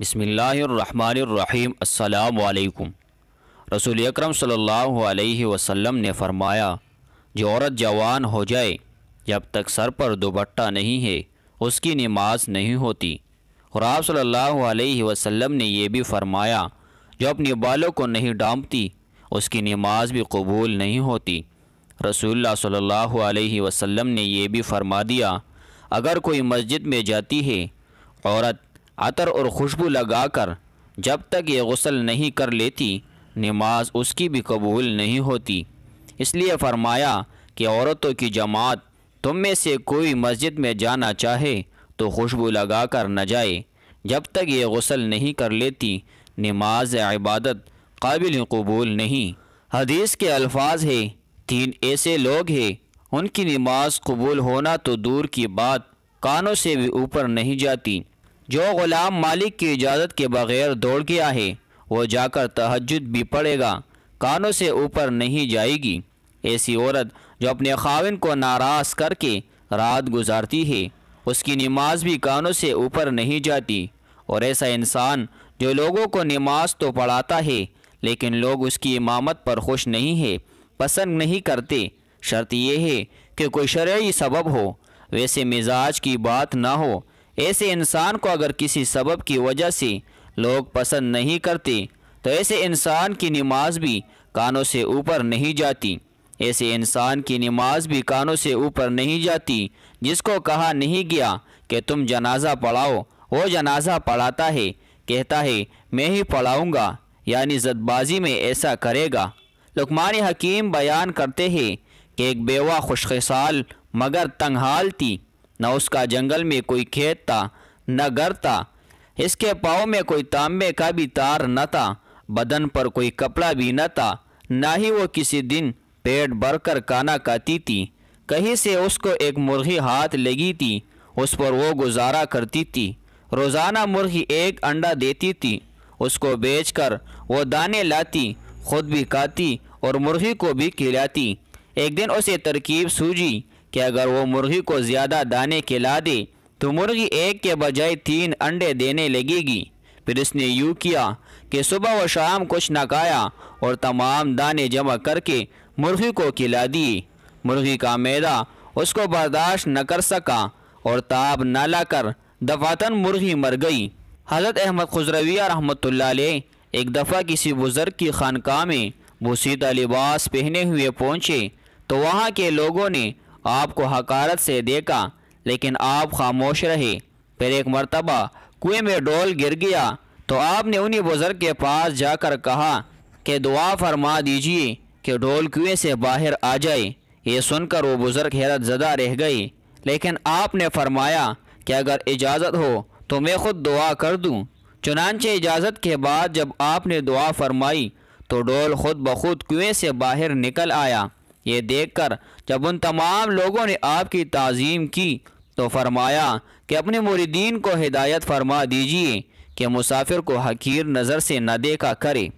बसमीम् अल्लाम रसूल अकरम सल्लल्लाहु अलैहि वसल्लम ने फरमाया जो औरत जवान हो जाए जब तक सर पर दुपट्टा नहीं है उसकी नमाज नहीं होती और आप सल्लल्लाहु अलैहि वसल्लम ने यह भी फरमाया जो अपने बालों को नहीं डांपती उसकी नमाज भी कबूल नहीं होती रसूल सल्लल्लाहु अलैहि वसल्लम ने यह भी फरमा दिया अगर कोई मस्जिद में जाती है औरत अतर और खुशबू लगाकर जब तक ये गसल नहीं कर लेती नमाज उसकी भी कबूल नहीं होती इसलिए फरमाया कि औरतों की जमात तुम में से कोई मस्जिद में जाना चाहे तो खुशबू लगा कर न जाए जब तक ये गसल नहीं कर लेती नमाज इबादत काबिल कबूल नहीं हदीस के अल्फाज है तीन ऐसे लोग हैं उनकी नमाज कबूल होना तो दूर की बात कानों से भी ऊपर नहीं जाती जो ग़ुलाम मालिक की इजाज़त के बग़ैर दौड़ गया है वो जाकर तहजद भी पड़ेगा कानों से ऊपर नहीं जाएगी ऐसी औरत जो अपने खाविन को नाराज़ करके रात गुजारती है उसकी नमाज भी कानों से ऊपर नहीं जाती और ऐसा इंसान जो लोगों को नमाज तो पढ़ाता है लेकिन लोग उसकी इमामत पर खुश नहीं है पसंद नहीं करते शर्त यह है कि कोई शर्य सबब हो वैसे मिजाज की बात ना हो ऐसे इंसान को अगर किसी सबब की वजह से लोग पसंद नहीं करते तो ऐसे इंसान की नमाज भी कानों से ऊपर नहीं जाती ऐसे इंसान की नमाज भी कानों से ऊपर नहीं जाती जिसको कहा नहीं गया कि तुम जनाजा पढ़ाओ वो जनाजा पढ़ाता है कहता है मैं ही पढ़ाऊँगा यानी जदबाजी में ऐसा करेगा लकमान हकीम बयान करते हैं कि एक बेवा खुशखसाल मगर तंगहाल थी न उसका जंगल में कोई खेत था न घर था इसके पाँव में कोई तांबे का भी तार न था बदन पर कोई कपड़ा भी न था न ही वो किसी दिन पेट भरकर खाना खाती थी कहीं से उसको एक मुर्गी हाथ लगी थी उस पर वो गुजारा करती थी रोज़ाना मुर्गी एक अंडा देती थी उसको बेचकर वो दाने लाती खुद भी खाती और मुर्गी को भी खिलाती एक दिन उसे तरकीब सूझी कि अगर वो मुर्गी को ज़्यादा दाने खिला दे तो मुर्गी एक के बजाय तीन अंडे देने लगेगी फिर इसने यूँ किया कि सुबह व शाम कुछ न खाया और तमाम दाने जमा करके मुर्गी को खिला दिए मुर्गी का मैदा उसको बर्दाश्त न कर सका और ताप न लाकर दफातन मुर्गी मर गई हज़रत अहमद खुजरविया रहमत एक दफ़ा किसी बुज़ुर्ग की खानका में वो सीधा लिबास पहने हुए पहुँचे तो वहाँ के लोगों ने आपको हकारत से देखा लेकिन आप खामोश रहे फिर एक मरतबा कुएं में डोल गिर गया तो आपने उन्हीं बुज़ुर्ग के पास जाकर कहा कि दुआ फरमा दीजिए कि डोल कुएं से बाहर आ जाए ये सुनकर वो बुज़ुर्ग हैरत ज़दा रह गई लेकिन आपने फरमाया कि अगर इजाज़त हो तो मैं ख़ुद दुआ कर दूँ चुनानचे इजाज़त के बाद जब आपने दुआ फरमाई तो डोल ख़ुद बखुद कुएं से बाहर निकल आया ये देखकर जब उन तमाम लोगों ने आपकी तजीम की तो फरमाया कि अपने मुरीदीन को हिदायत फरमा दीजिए कि मुसाफिर को हकीर नज़र से न देखा करे